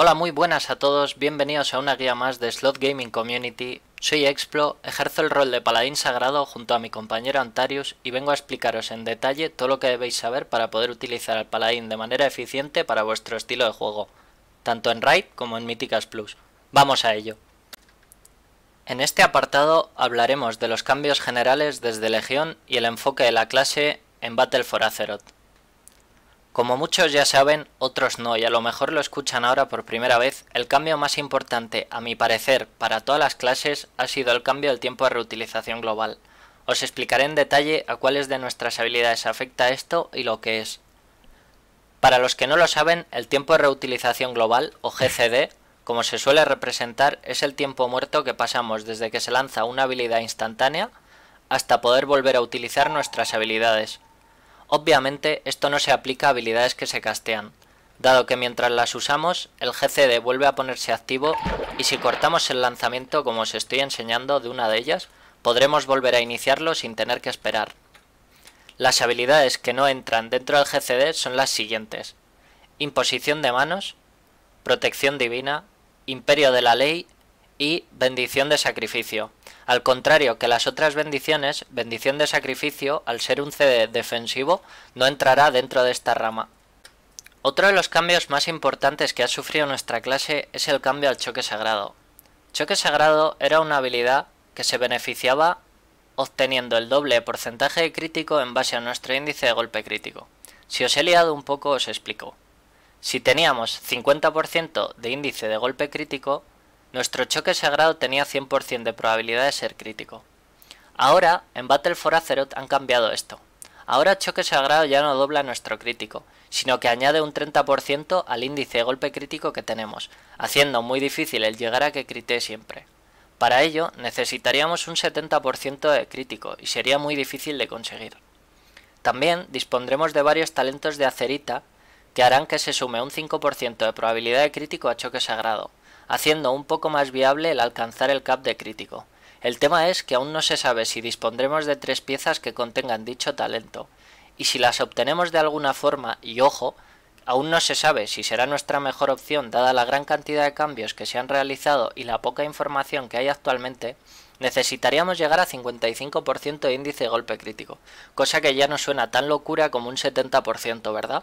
Hola, muy buenas a todos, bienvenidos a una guía más de Slot Gaming Community. Soy Explo, ejerzo el rol de paladín sagrado junto a mi compañero Antarius y vengo a explicaros en detalle todo lo que debéis saber para poder utilizar al paladín de manera eficiente para vuestro estilo de juego, tanto en Raid como en Míticas Plus. Vamos a ello. En este apartado hablaremos de los cambios generales desde Legión y el enfoque de la clase en Battle for Azeroth. Como muchos ya saben, otros no y a lo mejor lo escuchan ahora por primera vez, el cambio más importante, a mi parecer, para todas las clases ha sido el cambio del tiempo de reutilización global. Os explicaré en detalle a cuáles de nuestras habilidades afecta esto y lo que es. Para los que no lo saben, el tiempo de reutilización global, o GCD, como se suele representar, es el tiempo muerto que pasamos desde que se lanza una habilidad instantánea hasta poder volver a utilizar nuestras habilidades. Obviamente esto no se aplica a habilidades que se castean, dado que mientras las usamos, el GCD vuelve a ponerse activo y si cortamos el lanzamiento como os estoy enseñando de una de ellas, podremos volver a iniciarlo sin tener que esperar. Las habilidades que no entran dentro del GCD son las siguientes. Imposición de manos, protección divina, imperio de la ley y bendición de sacrificio. Al contrario que las otras bendiciones, bendición de sacrificio, al ser un CD defensivo, no entrará dentro de esta rama. Otro de los cambios más importantes que ha sufrido nuestra clase es el cambio al choque sagrado. Choque sagrado era una habilidad que se beneficiaba obteniendo el doble porcentaje de crítico en base a nuestro índice de golpe crítico. Si os he liado un poco os explico. Si teníamos 50% de índice de golpe crítico, nuestro choque sagrado tenía 100% de probabilidad de ser crítico. Ahora, en Battle for Azeroth han cambiado esto. Ahora choque sagrado ya no dobla nuestro crítico, sino que añade un 30% al índice de golpe crítico que tenemos, haciendo muy difícil el llegar a que critique siempre. Para ello, necesitaríamos un 70% de crítico y sería muy difícil de conseguir. También dispondremos de varios talentos de acerita que harán que se sume un 5% de probabilidad de crítico a choque sagrado, haciendo un poco más viable el alcanzar el cap de crítico. El tema es que aún no se sabe si dispondremos de tres piezas que contengan dicho talento, y si las obtenemos de alguna forma, y ojo, aún no se sabe si será nuestra mejor opción dada la gran cantidad de cambios que se han realizado y la poca información que hay actualmente, necesitaríamos llegar a 55% de índice de golpe crítico, cosa que ya no suena tan locura como un 70%, ¿verdad?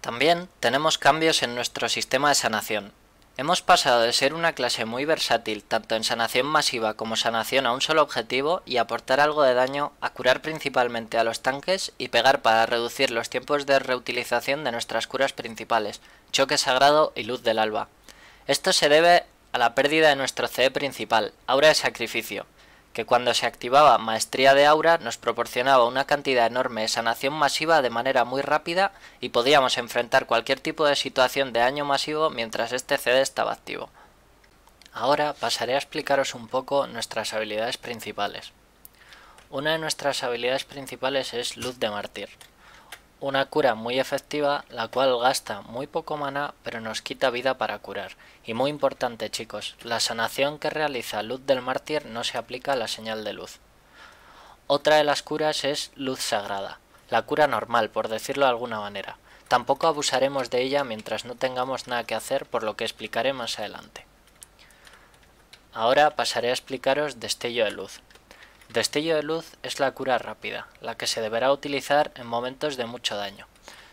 También tenemos cambios en nuestro sistema de sanación, Hemos pasado de ser una clase muy versátil tanto en sanación masiva como sanación a un solo objetivo y aportar algo de daño a curar principalmente a los tanques y pegar para reducir los tiempos de reutilización de nuestras curas principales, choque sagrado y luz del alba. Esto se debe a la pérdida de nuestro CE principal, aura de sacrificio, que cuando se activaba Maestría de Aura nos proporcionaba una cantidad enorme de sanación masiva de manera muy rápida y podíamos enfrentar cualquier tipo de situación de daño masivo mientras este CD estaba activo. Ahora pasaré a explicaros un poco nuestras habilidades principales. Una de nuestras habilidades principales es Luz de Mártir una cura muy efectiva, la cual gasta muy poco mana pero nos quita vida para curar. Y muy importante chicos, la sanación que realiza Luz del Mártir no se aplica a la señal de luz. Otra de las curas es Luz Sagrada, la cura normal, por decirlo de alguna manera. Tampoco abusaremos de ella mientras no tengamos nada que hacer, por lo que explicaré más adelante. Ahora pasaré a explicaros Destello de Luz, destello de luz es la cura rápida, la que se deberá utilizar en momentos de mucho daño.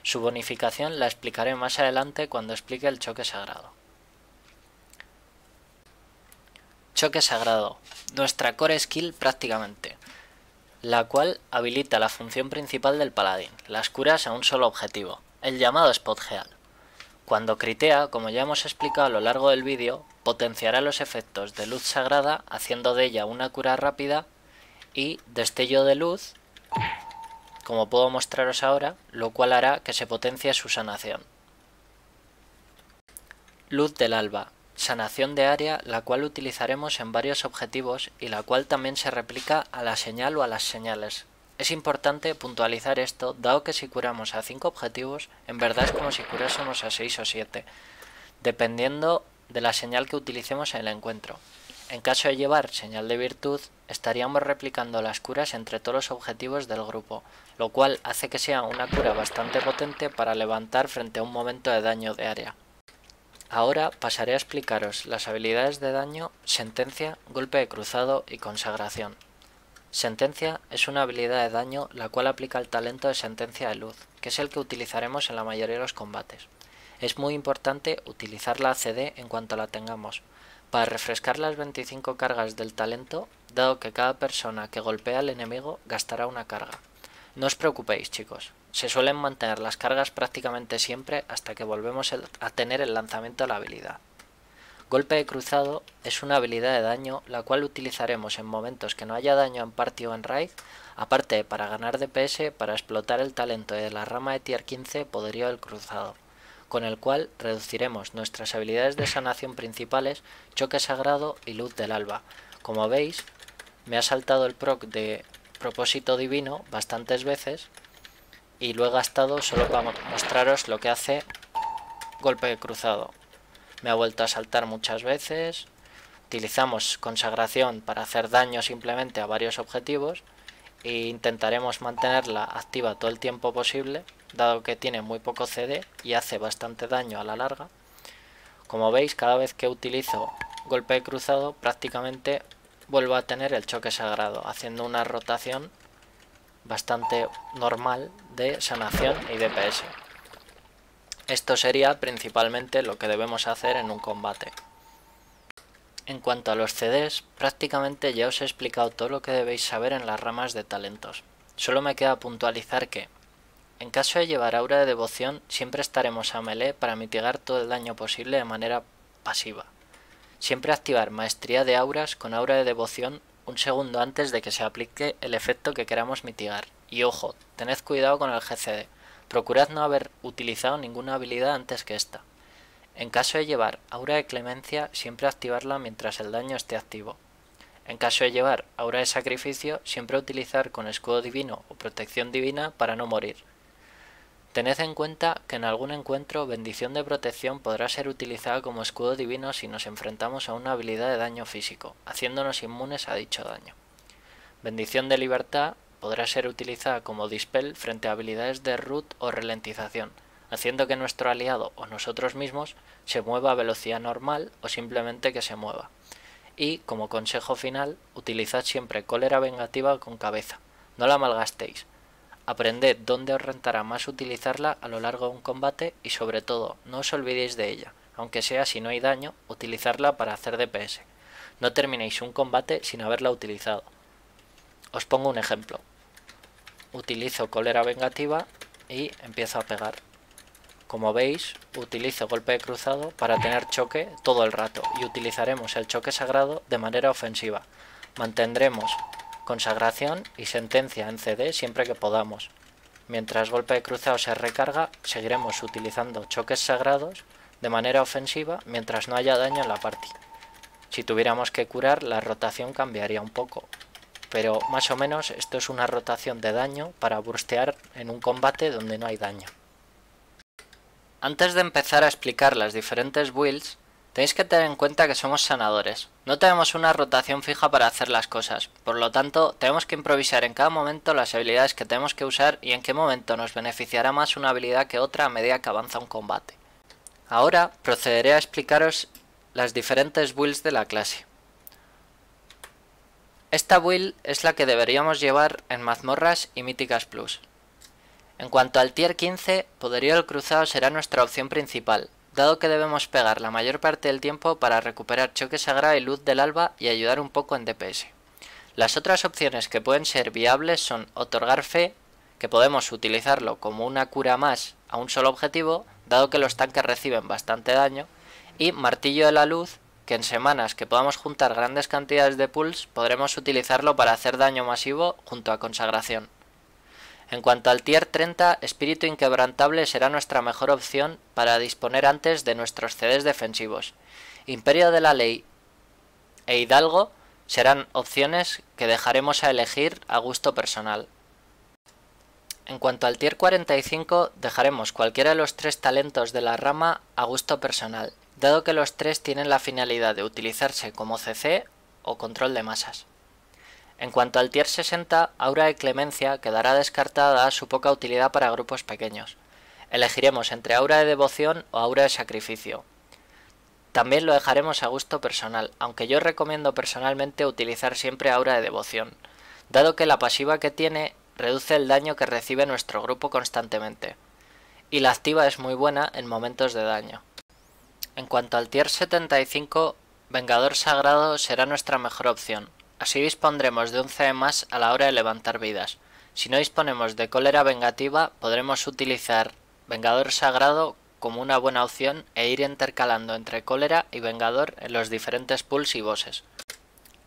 Su bonificación la explicaré más adelante cuando explique el choque sagrado. Choque sagrado. Nuestra core skill prácticamente. La cual habilita la función principal del paladín, las curas a un solo objetivo, el llamado spot heal. Cuando critea, como ya hemos explicado a lo largo del vídeo, potenciará los efectos de luz sagrada haciendo de ella una cura rápida y destello de luz, como puedo mostraros ahora, lo cual hará que se potencie su sanación. Luz del alba, sanación de área la cual utilizaremos en varios objetivos y la cual también se replica a la señal o a las señales. Es importante puntualizar esto, dado que si curamos a 5 objetivos, en verdad es como si curásemos a 6 o 7, dependiendo de la señal que utilicemos en el encuentro. En caso de llevar señal de virtud, estaríamos replicando las curas entre todos los objetivos del grupo, lo cual hace que sea una cura bastante potente para levantar frente a un momento de daño de área. Ahora pasaré a explicaros las habilidades de daño, sentencia, golpe de cruzado y consagración. Sentencia es una habilidad de daño la cual aplica el talento de sentencia de luz, que es el que utilizaremos en la mayoría de los combates. Es muy importante utilizar la CD en cuanto la tengamos, para refrescar las 25 cargas del talento, dado que cada persona que golpea al enemigo gastará una carga. No os preocupéis chicos, se suelen mantener las cargas prácticamente siempre hasta que volvemos a tener el lanzamiento de la habilidad. Golpe de cruzado es una habilidad de daño la cual utilizaremos en momentos que no haya daño en party o en raid, aparte para ganar DPS para explotar el talento de la rama de tier 15 poderío del cruzado con el cual reduciremos nuestras habilidades de sanación principales, choque sagrado y luz del alba. Como veis, me ha saltado el proc de propósito divino bastantes veces y lo he gastado solo para mostraros lo que hace golpe cruzado. Me ha vuelto a saltar muchas veces, utilizamos consagración para hacer daño simplemente a varios objetivos e intentaremos mantenerla activa todo el tiempo posible dado que tiene muy poco CD y hace bastante daño a la larga. Como veis, cada vez que utilizo golpe cruzado, prácticamente vuelvo a tener el choque sagrado, haciendo una rotación bastante normal de sanación y DPS. Esto sería principalmente lo que debemos hacer en un combate. En cuanto a los CDs, prácticamente ya os he explicado todo lo que debéis saber en las ramas de talentos. Solo me queda puntualizar que en caso de llevar aura de devoción, siempre estaremos a melee para mitigar todo el daño posible de manera pasiva. Siempre activar maestría de auras con aura de devoción un segundo antes de que se aplique el efecto que queramos mitigar. Y ojo, tened cuidado con el GCD, procurad no haber utilizado ninguna habilidad antes que esta. En caso de llevar aura de clemencia, siempre activarla mientras el daño esté activo. En caso de llevar aura de sacrificio, siempre utilizar con escudo divino o protección divina para no morir Tened en cuenta que en algún encuentro Bendición de Protección podrá ser utilizada como escudo divino si nos enfrentamos a una habilidad de daño físico, haciéndonos inmunes a dicho daño. Bendición de Libertad podrá ser utilizada como dispel frente a habilidades de root o ralentización, haciendo que nuestro aliado o nosotros mismos se mueva a velocidad normal o simplemente que se mueva. Y, como consejo final, utilizad siempre cólera vengativa con cabeza. No la malgastéis, Aprended dónde os rentará más utilizarla a lo largo de un combate y sobre todo, no os olvidéis de ella, aunque sea si no hay daño, utilizarla para hacer DPS. No terminéis un combate sin haberla utilizado. Os pongo un ejemplo. Utilizo cólera vengativa y empiezo a pegar. Como veis, utilizo golpe de cruzado para tener choque todo el rato y utilizaremos el choque sagrado de manera ofensiva. Mantendremos Consagración y sentencia en CD siempre que podamos. Mientras golpe de cruzado se recarga, seguiremos utilizando choques sagrados de manera ofensiva mientras no haya daño en la party. Si tuviéramos que curar, la rotación cambiaría un poco. Pero más o menos esto es una rotación de daño para burstear en un combate donde no hay daño. Antes de empezar a explicar las diferentes builds, Tenéis que tener en cuenta que somos sanadores. No tenemos una rotación fija para hacer las cosas, por lo tanto tenemos que improvisar en cada momento las habilidades que tenemos que usar y en qué momento nos beneficiará más una habilidad que otra a medida que avanza un combate. Ahora procederé a explicaros las diferentes builds de la clase. Esta build es la que deberíamos llevar en mazmorras y míticas plus. En cuanto al tier 15, poderío del cruzado será nuestra opción principal, dado que debemos pegar la mayor parte del tiempo para recuperar choque sagrado y luz del alba y ayudar un poco en DPS. Las otras opciones que pueden ser viables son otorgar fe, que podemos utilizarlo como una cura más a un solo objetivo, dado que los tanques reciben bastante daño, y martillo de la luz, que en semanas que podamos juntar grandes cantidades de pulls podremos utilizarlo para hacer daño masivo junto a consagración. En cuanto al tier 30, Espíritu Inquebrantable será nuestra mejor opción para disponer antes de nuestros CDs defensivos. Imperio de la Ley e Hidalgo serán opciones que dejaremos a elegir a gusto personal. En cuanto al tier 45, dejaremos cualquiera de los tres talentos de la rama a gusto personal, dado que los tres tienen la finalidad de utilizarse como CC o control de masas. En cuanto al tier 60, Aura de Clemencia quedará descartada a su poca utilidad para grupos pequeños. Elegiremos entre Aura de Devoción o Aura de Sacrificio. También lo dejaremos a gusto personal, aunque yo recomiendo personalmente utilizar siempre Aura de Devoción, dado que la pasiva que tiene reduce el daño que recibe nuestro grupo constantemente, y la activa es muy buena en momentos de daño. En cuanto al tier 75, Vengador Sagrado será nuestra mejor opción, Así dispondremos de un CE a la hora de levantar vidas. Si no disponemos de cólera vengativa, podremos utilizar Vengador Sagrado como una buena opción e ir intercalando entre cólera y vengador en los diferentes pools y bosses.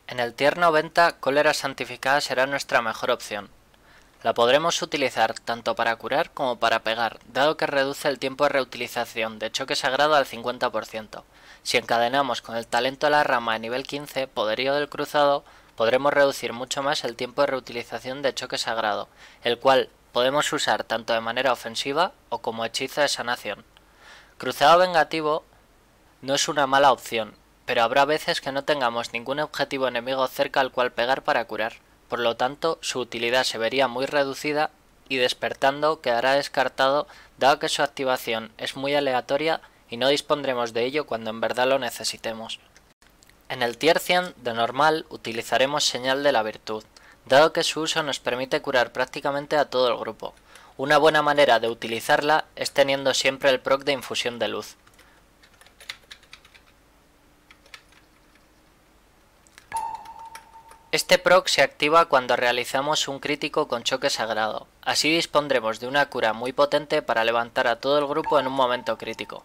En el tier 90, cólera santificada será nuestra mejor opción. La podremos utilizar tanto para curar como para pegar, dado que reduce el tiempo de reutilización de choque sagrado al 50%. Si encadenamos con el talento de la rama a nivel 15, poderío del cruzado, podremos reducir mucho más el tiempo de reutilización de choque sagrado, el cual podemos usar tanto de manera ofensiva o como hechizo de sanación. Cruzado vengativo no es una mala opción, pero habrá veces que no tengamos ningún objetivo enemigo cerca al cual pegar para curar, por lo tanto su utilidad se vería muy reducida y despertando quedará descartado dado que su activación es muy aleatoria y no dispondremos de ello cuando en verdad lo necesitemos. En el Tiercian, de normal utilizaremos señal de la virtud, dado que su uso nos permite curar prácticamente a todo el grupo. Una buena manera de utilizarla es teniendo siempre el proc de infusión de luz. Este proc se activa cuando realizamos un crítico con choque sagrado, así dispondremos de una cura muy potente para levantar a todo el grupo en un momento crítico.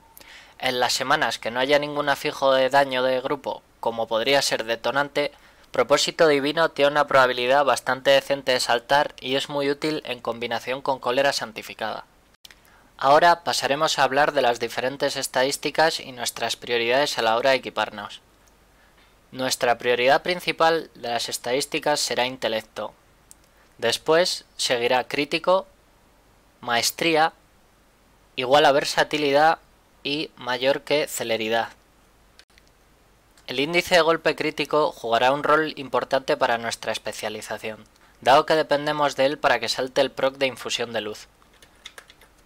En las semanas que no haya ningún afijo de daño de grupo, como podría ser detonante, Propósito Divino tiene una probabilidad bastante decente de saltar y es muy útil en combinación con Cólera Santificada. Ahora pasaremos a hablar de las diferentes estadísticas y nuestras prioridades a la hora de equiparnos. Nuestra prioridad principal de las estadísticas será intelecto. Después seguirá crítico, maestría, igual a versatilidad y mayor que celeridad. El índice de golpe crítico jugará un rol importante para nuestra especialización, dado que dependemos de él para que salte el proc de infusión de luz.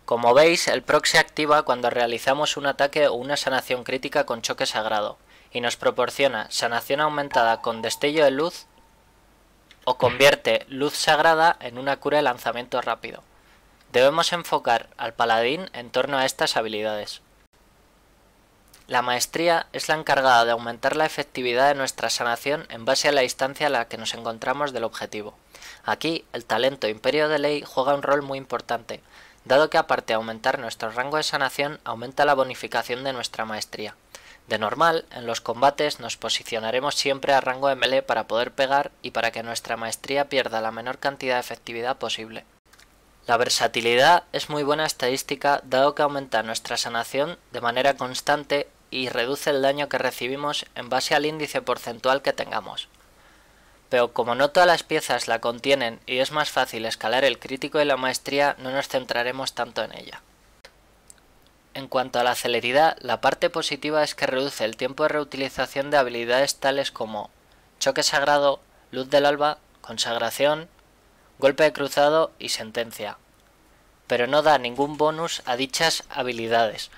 Como veis, el proc se activa cuando realizamos un ataque o una sanación crítica con choque sagrado, y nos proporciona sanación aumentada con destello de luz o convierte luz sagrada en una cura de lanzamiento rápido. Debemos enfocar al paladín en torno a estas habilidades. La maestría es la encargada de aumentar la efectividad de nuestra sanación en base a la distancia a la que nos encontramos del objetivo. Aquí, el talento e imperio de ley juega un rol muy importante, dado que aparte de aumentar nuestro rango de sanación, aumenta la bonificación de nuestra maestría. De normal, en los combates nos posicionaremos siempre a rango de melee para poder pegar y para que nuestra maestría pierda la menor cantidad de efectividad posible. La versatilidad es muy buena estadística dado que aumenta nuestra sanación de manera constante y reduce el daño que recibimos en base al índice porcentual que tengamos. Pero como no todas las piezas la contienen y es más fácil escalar el crítico y la maestría, no nos centraremos tanto en ella. En cuanto a la celeridad, la parte positiva es que reduce el tiempo de reutilización de habilidades tales como choque sagrado, luz del alba, consagración, golpe de cruzado y sentencia, pero no da ningún bonus a dichas habilidades.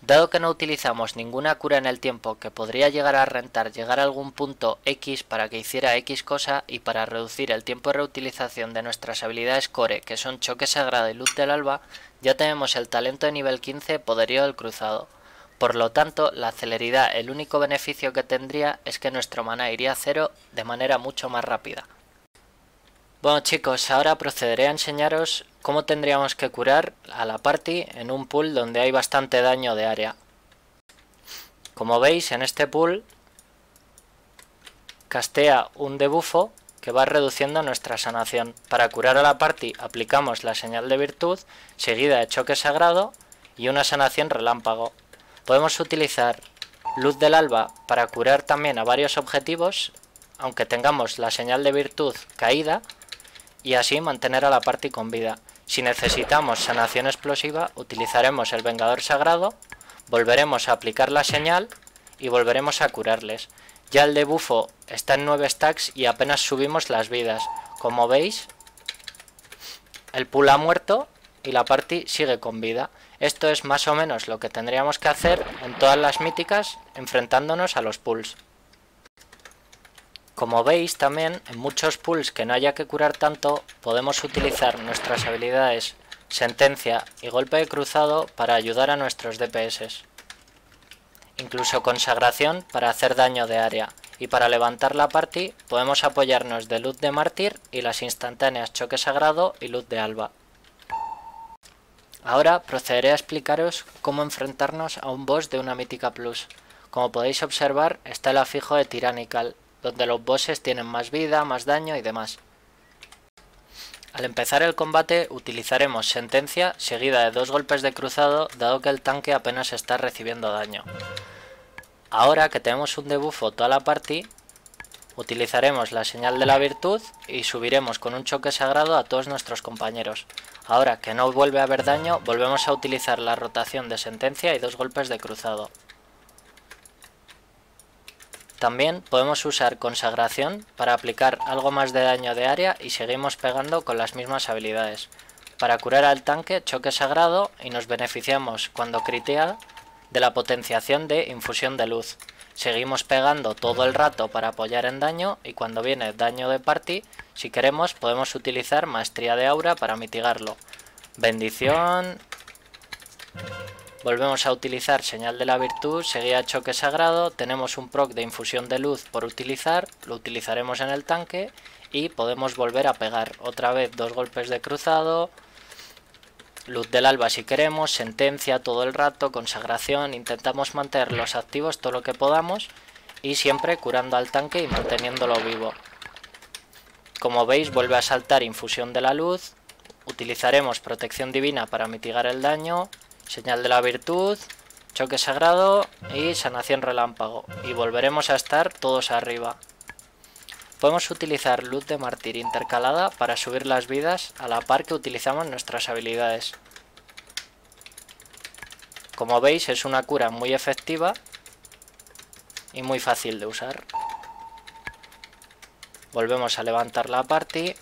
Dado que no utilizamos ninguna cura en el tiempo que podría llegar a rentar llegar a algún punto X para que hiciera X cosa y para reducir el tiempo de reutilización de nuestras habilidades core que son choque sagrado y luz del alba, ya tenemos el talento de nivel 15 poderío del cruzado. Por lo tanto, la celeridad el único beneficio que tendría es que nuestro mana iría a cero de manera mucho más rápida. Bueno chicos, ahora procederé a enseñaros cómo tendríamos que curar a la party en un pool donde hay bastante daño de área. Como veis, en este pool castea un debufo que va reduciendo nuestra sanación. Para curar a la party aplicamos la señal de virtud, seguida de choque sagrado y una sanación relámpago. Podemos utilizar luz del alba para curar también a varios objetivos, aunque tengamos la señal de virtud caída, y así mantener a la party con vida. Si necesitamos sanación explosiva, utilizaremos el Vengador Sagrado, volveremos a aplicar la señal y volveremos a curarles. Ya el debufo está en 9 stacks y apenas subimos las vidas. Como veis, el pool ha muerto y la party sigue con vida. Esto es más o menos lo que tendríamos que hacer en todas las míticas enfrentándonos a los pools. Como veis también, en muchos pools que no haya que curar tanto, podemos utilizar nuestras habilidades Sentencia y Golpe de Cruzado para ayudar a nuestros DPS. Incluso Consagración para hacer daño de área. Y para levantar la party podemos apoyarnos de Luz de Mártir y las instantáneas Choque Sagrado y Luz de Alba. Ahora procederé a explicaros cómo enfrentarnos a un boss de una mítica plus. Como podéis observar, está el afijo de Tyrannical, donde los bosses tienen más vida, más daño y demás. Al empezar el combate utilizaremos sentencia seguida de dos golpes de cruzado dado que el tanque apenas está recibiendo daño. Ahora que tenemos un debufo toda la party, utilizaremos la señal de la virtud y subiremos con un choque sagrado a todos nuestros compañeros. Ahora que no vuelve a haber daño, volvemos a utilizar la rotación de sentencia y dos golpes de cruzado. También podemos usar consagración para aplicar algo más de daño de área y seguimos pegando con las mismas habilidades. Para curar al tanque choque sagrado y nos beneficiamos cuando critea de la potenciación de infusión de luz. Seguimos pegando todo el rato para apoyar en daño y cuando viene daño de party, si queremos podemos utilizar maestría de aura para mitigarlo. Bendición... Volvemos a utilizar señal de la virtud, seguía choque sagrado, tenemos un proc de infusión de luz por utilizar, lo utilizaremos en el tanque y podemos volver a pegar otra vez dos golpes de cruzado, luz del alba si queremos, sentencia todo el rato, consagración, intentamos mantenerlos activos todo lo que podamos y siempre curando al tanque y manteniéndolo vivo. Como veis vuelve a saltar infusión de la luz, utilizaremos protección divina para mitigar el daño, Señal de la virtud, choque sagrado y sanación relámpago. Y volveremos a estar todos arriba. Podemos utilizar luz de mártir intercalada para subir las vidas a la par que utilizamos nuestras habilidades. Como veis es una cura muy efectiva y muy fácil de usar. Volvemos a levantar la party,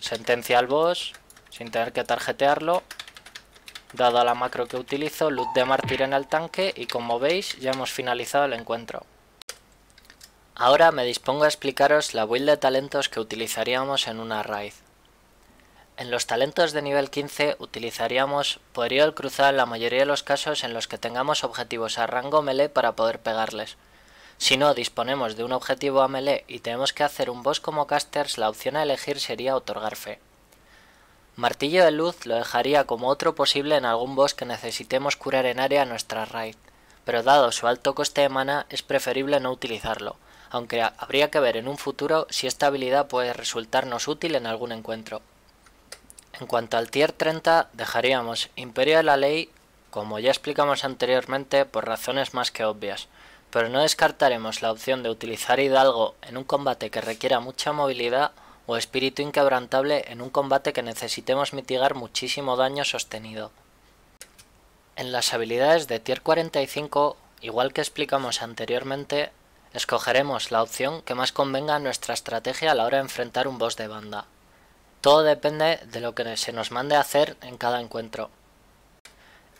sentencia al boss sin tener que tarjetearlo a la macro que utilizo, luz de mártir en el tanque y como veis ya hemos finalizado el encuentro. Ahora me dispongo a explicaros la build de talentos que utilizaríamos en una raid. En los talentos de nivel 15 utilizaríamos poderío cruzar la mayoría de los casos en los que tengamos objetivos a rango melee para poder pegarles. Si no disponemos de un objetivo a melee y tenemos que hacer un boss como casters, la opción a elegir sería otorgar fe. Martillo de luz lo dejaría como otro posible en algún boss que necesitemos curar en área nuestra raid, pero dado su alto coste de mana es preferible no utilizarlo, aunque habría que ver en un futuro si esta habilidad puede resultarnos útil en algún encuentro. En cuanto al tier 30 dejaríamos Imperio de la Ley, como ya explicamos anteriormente por razones más que obvias, pero no descartaremos la opción de utilizar Hidalgo en un combate que requiera mucha movilidad o espíritu inquebrantable en un combate que necesitemos mitigar muchísimo daño sostenido. En las habilidades de tier 45, igual que explicamos anteriormente, escogeremos la opción que más convenga a nuestra estrategia a la hora de enfrentar un boss de banda. Todo depende de lo que se nos mande a hacer en cada encuentro.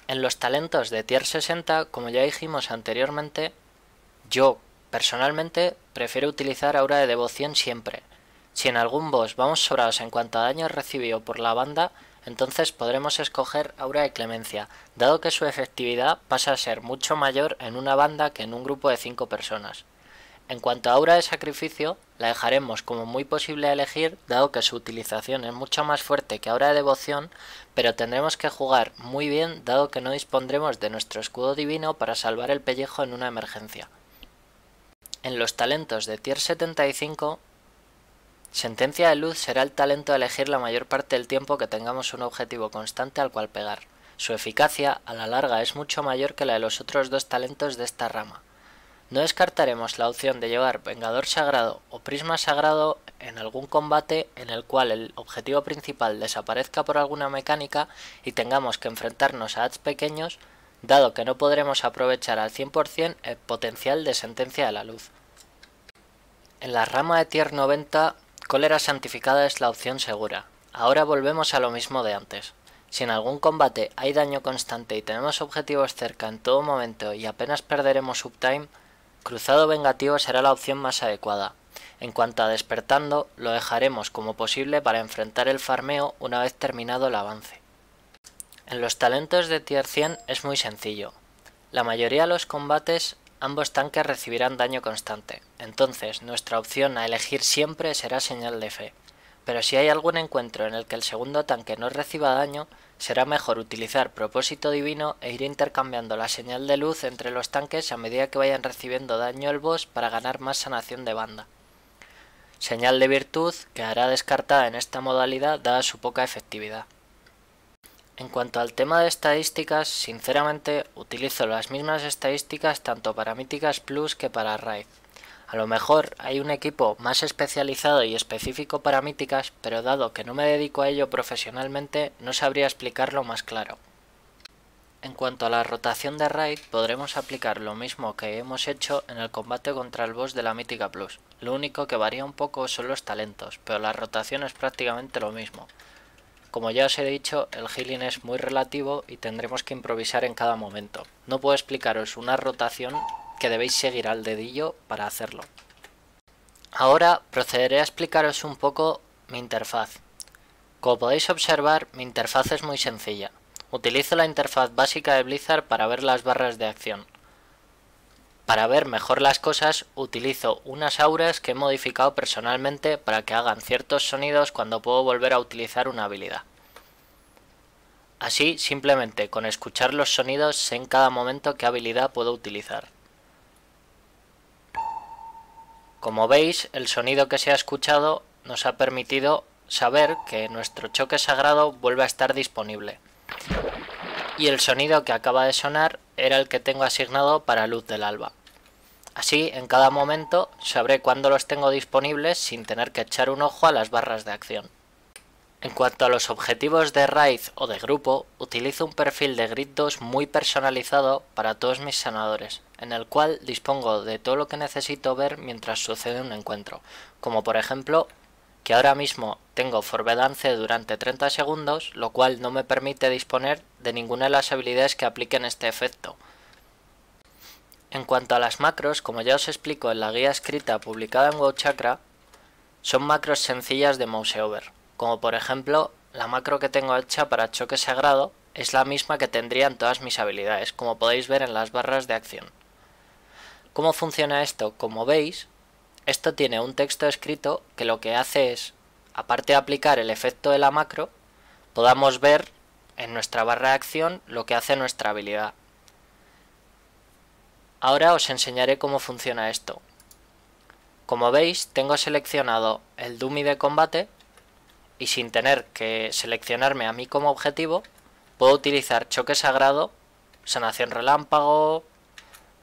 En los talentos de tier 60, como ya dijimos anteriormente, yo, personalmente, prefiero utilizar aura de devoción siempre, si en algún boss vamos sobrados en cuanto a daño recibido por la banda, entonces podremos escoger Aura de Clemencia, dado que su efectividad pasa a ser mucho mayor en una banda que en un grupo de 5 personas. En cuanto a Aura de Sacrificio, la dejaremos como muy posible elegir, dado que su utilización es mucho más fuerte que Aura de Devoción, pero tendremos que jugar muy bien dado que no dispondremos de nuestro escudo divino para salvar el pellejo en una emergencia. En los talentos de tier 75 Sentencia de luz será el talento de elegir la mayor parte del tiempo que tengamos un objetivo constante al cual pegar. Su eficacia, a la larga, es mucho mayor que la de los otros dos talentos de esta rama. No descartaremos la opción de llevar Vengador Sagrado o Prisma Sagrado en algún combate en el cual el objetivo principal desaparezca por alguna mecánica y tengamos que enfrentarnos a ads pequeños, dado que no podremos aprovechar al 100% el potencial de Sentencia de la Luz. En la rama de Tier 90 Cólera santificada es la opción segura. Ahora volvemos a lo mismo de antes. Si en algún combate hay daño constante y tenemos objetivos cerca en todo momento y apenas perderemos subtime, cruzado vengativo será la opción más adecuada. En cuanto a despertando, lo dejaremos como posible para enfrentar el farmeo una vez terminado el avance. En los talentos de tier 100 es muy sencillo. La mayoría de los combates Ambos tanques recibirán daño constante, entonces nuestra opción a elegir siempre será señal de fe. Pero si hay algún encuentro en el que el segundo tanque no reciba daño, será mejor utilizar propósito divino e ir intercambiando la señal de luz entre los tanques a medida que vayan recibiendo daño el boss para ganar más sanación de banda. Señal de virtud quedará descartada en esta modalidad dada su poca efectividad. En cuanto al tema de estadísticas, sinceramente utilizo las mismas estadísticas tanto para Míticas Plus que para Raid. A lo mejor hay un equipo más especializado y específico para míticas, pero dado que no me dedico a ello profesionalmente, no sabría explicarlo más claro. En cuanto a la rotación de raid, podremos aplicar lo mismo que hemos hecho en el combate contra el boss de la mítica plus. Lo único que varía un poco son los talentos, pero la rotación es prácticamente lo mismo. Como ya os he dicho, el healing es muy relativo y tendremos que improvisar en cada momento. No puedo explicaros una rotación que debéis seguir al dedillo para hacerlo. Ahora procederé a explicaros un poco mi interfaz. Como podéis observar, mi interfaz es muy sencilla. Utilizo la interfaz básica de Blizzard para ver las barras de acción. Para ver mejor las cosas utilizo unas auras que he modificado personalmente para que hagan ciertos sonidos cuando puedo volver a utilizar una habilidad. Así, simplemente con escuchar los sonidos sé en cada momento qué habilidad puedo utilizar. Como veis, el sonido que se ha escuchado nos ha permitido saber que nuestro choque sagrado vuelve a estar disponible y el sonido que acaba de sonar era el que tengo asignado para luz del alba. Así, en cada momento, sabré cuándo los tengo disponibles sin tener que echar un ojo a las barras de acción. En cuanto a los objetivos de raid o de grupo, utilizo un perfil de Grid 2 muy personalizado para todos mis sanadores, en el cual dispongo de todo lo que necesito ver mientras sucede un encuentro, como por ejemplo que ahora mismo tengo forbedance durante 30 segundos, lo cual no me permite disponer de ninguna de las habilidades que apliquen este efecto. En cuanto a las macros, como ya os explico en la guía escrita publicada en WowChakra, son macros sencillas de mouseover, como por ejemplo la macro que tengo hecha para choque sagrado es la misma que tendría en todas mis habilidades, como podéis ver en las barras de acción. ¿Cómo funciona esto? Como veis, esto tiene un texto escrito que lo que hace es, aparte de aplicar el efecto de la macro, podamos ver en nuestra barra de acción lo que hace nuestra habilidad. Ahora os enseñaré cómo funciona esto. Como veis, tengo seleccionado el dummy de combate y sin tener que seleccionarme a mí como objetivo, puedo utilizar choque sagrado, sanación relámpago,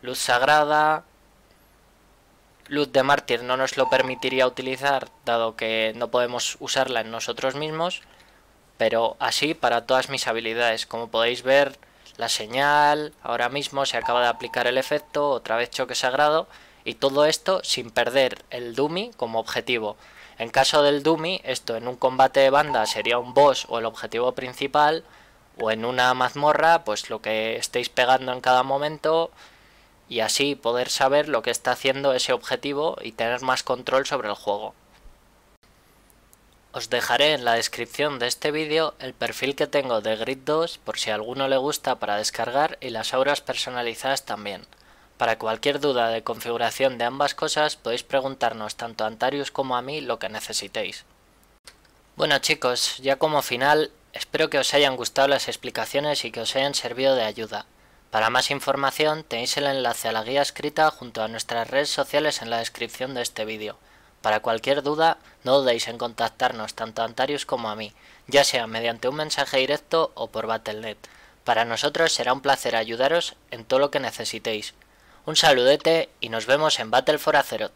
luz sagrada, Luz de mártir no nos lo permitiría utilizar, dado que no podemos usarla en nosotros mismos, pero así para todas mis habilidades. Como podéis ver, la señal, ahora mismo se acaba de aplicar el efecto, otra vez choque sagrado, y todo esto sin perder el dummy como objetivo. En caso del dummy, esto en un combate de banda sería un boss o el objetivo principal, o en una mazmorra, pues lo que estéis pegando en cada momento y así poder saber lo que está haciendo ese objetivo y tener más control sobre el juego. Os dejaré en la descripción de este vídeo el perfil que tengo de Grid 2 por si alguno le gusta para descargar y las auras personalizadas también. Para cualquier duda de configuración de ambas cosas podéis preguntarnos tanto a Antarius como a mí lo que necesitéis. Bueno chicos, ya como final, espero que os hayan gustado las explicaciones y que os hayan servido de ayuda. Para más información tenéis el enlace a la guía escrita junto a nuestras redes sociales en la descripción de este vídeo. Para cualquier duda, no dudéis en contactarnos tanto a Antarius como a mí, ya sea mediante un mensaje directo o por Battle.net. Para nosotros será un placer ayudaros en todo lo que necesitéis. Un saludete y nos vemos en Battle for Azeroth.